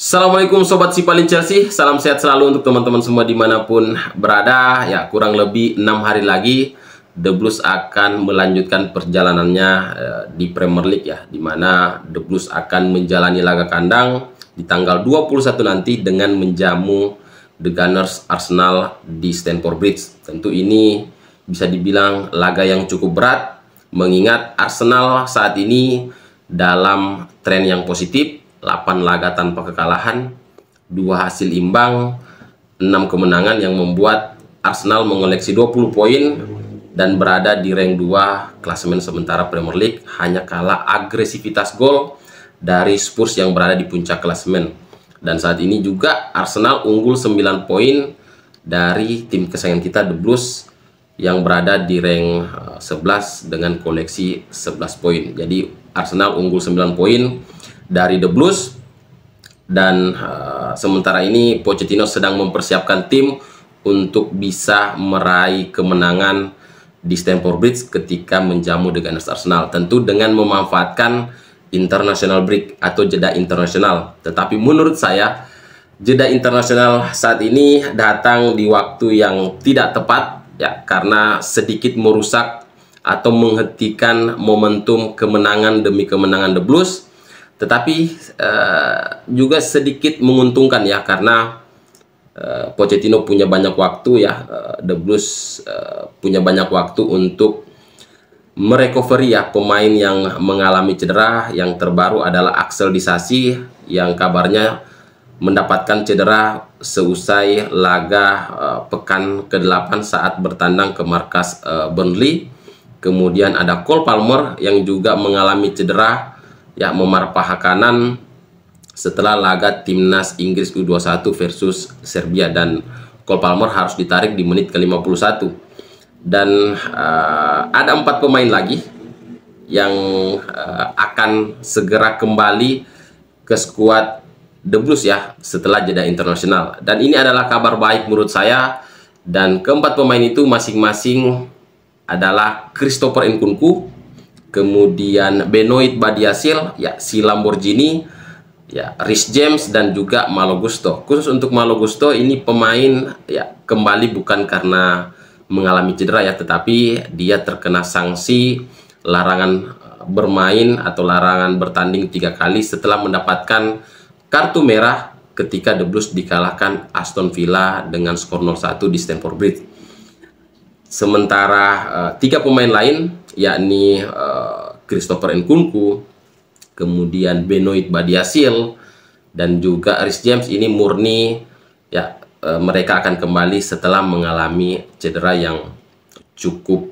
Assalamualaikum Sobat Sipalin Chelsea Salam sehat selalu untuk teman-teman semua dimanapun berada Ya kurang lebih enam hari lagi The Blues akan melanjutkan perjalanannya eh, di Premier League ya Dimana The Blues akan menjalani laga kandang Di tanggal 21 nanti dengan menjamu The Gunners Arsenal di Stamford Bridge Tentu ini bisa dibilang laga yang cukup berat Mengingat Arsenal saat ini dalam tren yang positif 8 laga tanpa kekalahan, dua hasil imbang, 6 kemenangan yang membuat Arsenal mengoleksi 20 poin dan berada di rank 2 klasemen sementara Premier League hanya kalah agresivitas gol dari Spurs yang berada di puncak klasemen. Dan saat ini juga Arsenal unggul 9 poin dari tim kesayangan kita The Blues yang berada di rank 11 eh, dengan koleksi 11 poin. Jadi Arsenal unggul 9 poin dari The Blues dan uh, sementara ini Pochettino sedang mempersiapkan tim untuk bisa meraih kemenangan di Stamford Bridge ketika menjamu The Gunners Arsenal tentu dengan memanfaatkan international break atau jeda internasional tetapi menurut saya jeda internasional saat ini datang di waktu yang tidak tepat ya karena sedikit merusak atau menghentikan momentum kemenangan demi kemenangan The Blues tetapi uh, juga sedikit menguntungkan ya karena uh, Pochettino punya banyak waktu ya, uh, eh, The Blues uh, punya banyak waktu untuk merecovery ya pemain yang mengalami cedera. Yang terbaru adalah Axel Disasi yang kabarnya mendapatkan cedera seusai laga uh, pekan ke-8 saat bertandang ke markas uh, Burnley. Kemudian ada Cole Palmer yang juga mengalami cedera ya memarpah kanan setelah laga timnas Inggris U21 versus Serbia dan Cole Palmer harus ditarik di menit ke-51 dan uh, ada empat pemain lagi yang uh, akan segera kembali ke skuad The Blues ya setelah jeda internasional dan ini adalah kabar baik menurut saya dan keempat pemain itu masing-masing adalah Christopher Nkunku kemudian Benoit Badiasil, ya si Lamborghini, ya Rich James dan juga Malogusto. Khusus untuk Malogusto ini pemain ya kembali bukan karena mengalami cedera ya, tetapi dia terkena sanksi larangan eh, bermain atau larangan bertanding tiga kali setelah mendapatkan kartu merah ketika The Blues dikalahkan Aston Villa dengan skor 0-1 di Stamford Bridge. Sementara uh, tiga pemain lain yakni eh, Christopher Nkunku, kemudian Benoit Badiasil dan juga Aris James ini murni ya e, mereka akan kembali setelah mengalami cedera yang cukup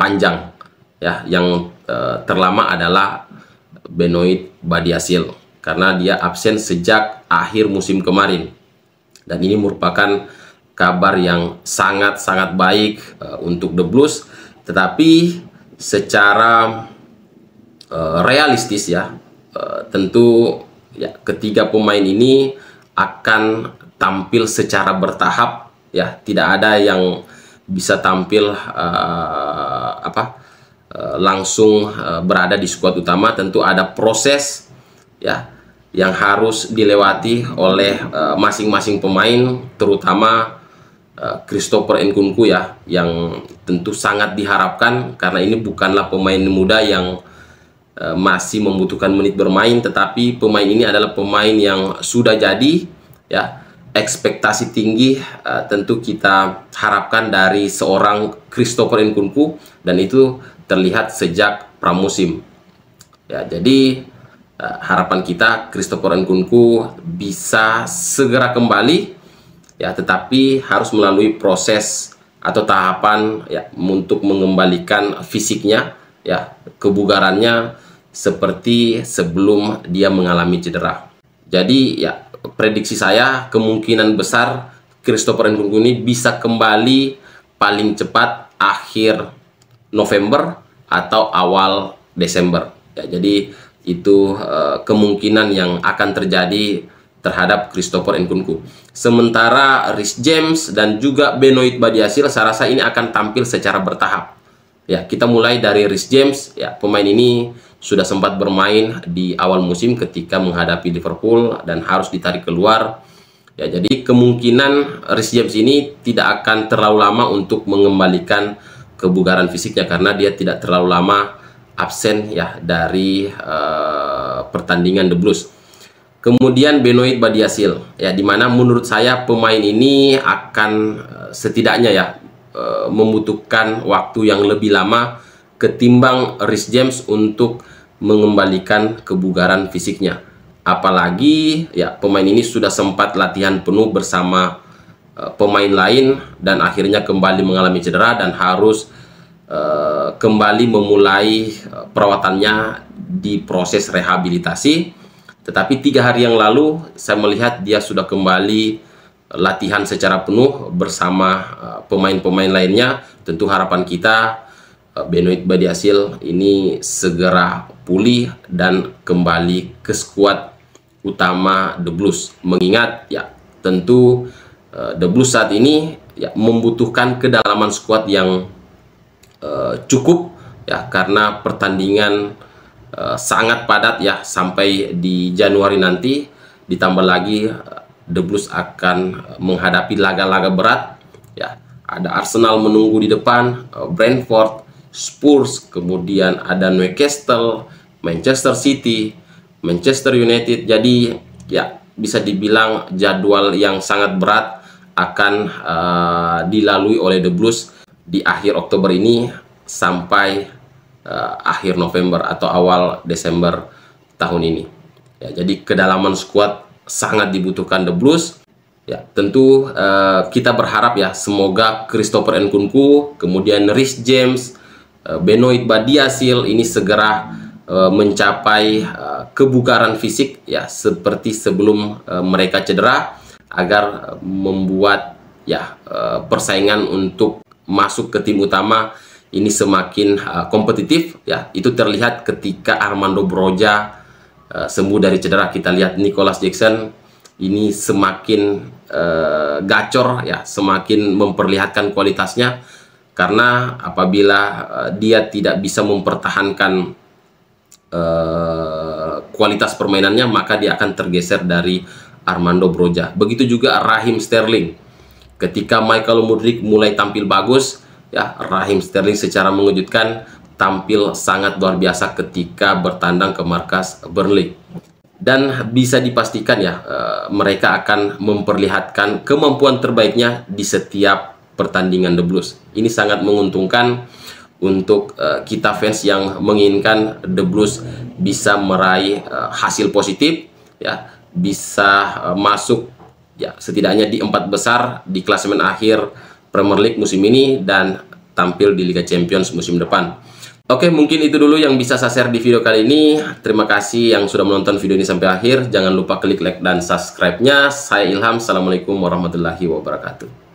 panjang ya yang e, terlama adalah Benoit Badiasil karena dia absen sejak akhir musim kemarin dan ini merupakan kabar yang sangat-sangat baik e, untuk The Blues tetapi secara Eh, realistis ya uh, tentu ya ketiga pemain ini akan tampil secara bertahap ya tidak ada yang bisa tampil uh, apa uh, langsung uh, berada di skuad utama tentu ada proses ya yang harus dilewati oleh masing-masing uh, pemain terutama uh, Christopher Nkunku ya yang tentu sangat diharapkan karena ini bukanlah pemain muda yang Eh, masih membutuhkan menit bermain tetapi pemain ini adalah pemain yang sudah jadi ya ekspektasi tinggi uh, tentu kita harapkan dari seorang Christopher Nkunku dan itu terlihat sejak pramusim ya jadi uh, harapan kita Christopher Nkunku bisa segera kembali ya tetapi harus melalui proses atau tahapan ya untuk mengembalikan fisiknya ya kebugarannya seperti sebelum dia mengalami cedera. Jadi ya prediksi saya kemungkinan besar Christopher Nkunku ini bisa kembali paling cepat akhir November atau awal Desember. Ya, jadi itu uh, kemungkinan yang akan terjadi terhadap Christopher Nkunku. Sementara Rhys James dan juga Benoit Badiasil saya rasa ini akan tampil secara bertahap. Ya, kita mulai dari Rhys James, ya pemain ini sudah sempat bermain di awal musim ketika menghadapi Liverpool dan harus ditarik keluar. Ya, jadi kemungkinan Rhys James ini tidak akan terlalu lama untuk mengembalikan kebugaran fisiknya karena dia tidak terlalu lama absen ya dari uh, pertandingan The Blues. Kemudian Benoit Badiasil ya di mana menurut saya pemain ini akan eh, setidaknya ya uh, membutuhkan waktu yang lebih lama ketimbang Rhys James untuk mengembalikan kebugaran fisiknya. Apalagi ya pemain ini sudah sempat latihan penuh bersama uh, pemain lain dan akhirnya kembali mengalami cedera dan harus uh, kembali memulai uh, perawatannya di proses rehabilitasi. Tetapi tiga hari yang lalu saya melihat dia sudah kembali latihan secara penuh bersama pemain-pemain lainnya. Tentu harapan kita Eh, Benoit Badiasil ini segera pulih dan kembali ke skuad utama The Blues. Mengingat ya tentu uh, The Blues saat ini ya membutuhkan kedalaman skuad yang uh, cukup ya karena pertandingan uh, sangat padat ya sampai di Januari nanti ditambah lagi uh, The Blues akan menghadapi laga-laga berat ya ada Arsenal menunggu di depan, uh, Brentford Spurs, kemudian ada Newcastle, Manchester City, Manchester United. Jadi ya bisa dibilang jadwal yang sangat berat akan uh, dilalui oleh The Blues di akhir Oktober ini sampai uh, akhir November atau awal Desember tahun ini. Ya, jadi kedalaman skuad sangat dibutuhkan The Blues. Ya, tentu uh, kita berharap ya semoga Christopher Nkunku, kemudian Rich James, Eh, Benoit Badiasil ini segera eh, mencapai eh, kebugaran fisik ya seperti sebelum mereka cedera agar membuat ya persaingan untuk masuk ke tim utama ini semakin kompetitif ya itu terlihat ketika Armando Broja sembuh dari cedera kita lihat Nicholas Jackson ini semakin gacor ya semakin memperlihatkan kualitasnya karena apabila uh, dia tidak bisa mempertahankan uh, kualitas permainannya maka dia akan tergeser dari Armando Broja. Begitu juga Rahim Sterling. Ketika Michael Mudrik mulai tampil bagus, ya Rahim Sterling secara mengejutkan tampil sangat luar biasa ketika bertandang ke markas Burnley. Dan bisa dipastikan ya, eh, mereka akan memperlihatkan kemampuan terbaiknya di setiap pertandingan The Blues. Ini sangat menguntungkan untuk uh, kita fans yang menginginkan The Blues bisa meraih uh, hasil positif ya, bisa uh, masuk ya setidaknya di empat besar di klasemen akhir Premier League musim ini dan tampil di Liga Champions musim depan. Oke, mungkin itu dulu yang bisa saya share di video kali ini. Terima kasih yang sudah menonton video ini sampai akhir. Jangan lupa klik like dan subscribe-nya. Saya Ilham. Assalamualaikum warahmatullahi wabarakatuh.